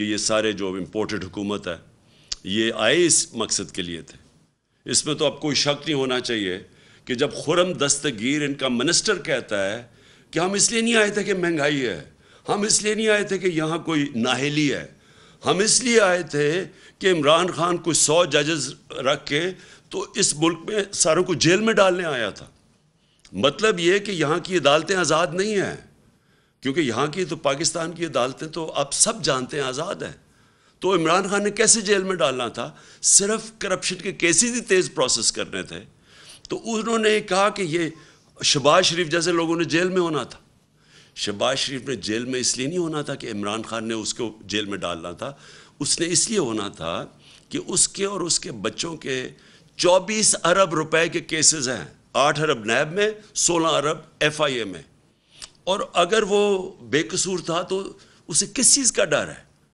कि ये सारे जो इम्पोर्टेड हुकूमत है ये आए इस मकसद के लिए थे इसमें तो अब कोई शक नहीं होना चाहिए कि जब खुरम दस्तगीर इनका मिनिस्टर कहता है कि हम इसलिए नहीं आए थे कि महंगाई है हम इसलिए नहीं आए थे कि यहाँ कोई नाहली है हम इसलिए आए थे कि इमरान खान को सौ जजेस रख के तो इस मुल्क में सारों को जेल में डालने आया था मतलब ये कि यहाँ की अदालतें आज़ाद नहीं हैं क्योंकि यहाँ की तो पाकिस्तान की अदालतें तो आप सब जानते हैं आज़ाद हैं तो इमरान खान ने कैसे जेल में डालना था सिर्फ करप्शन के केसेस ही तेज़ प्रोसेस करने थे तो उन्होंने कहा कि ये शबाज शरीफ जैसे लोगों ने जेल में होना था शबाज शरीफ ने जेल में इसलिए नहीं होना था कि इमरान खान ने उसको जेल में डालना था उसने इसलिए होना था कि उसके और उसके बच्चों के 24 अरब रुपए के केसेस हैं 8 अरब नैब में 16 अरब एफआईए में और अगर वो बेकसूर था तो उसे किस चीज़ का डर है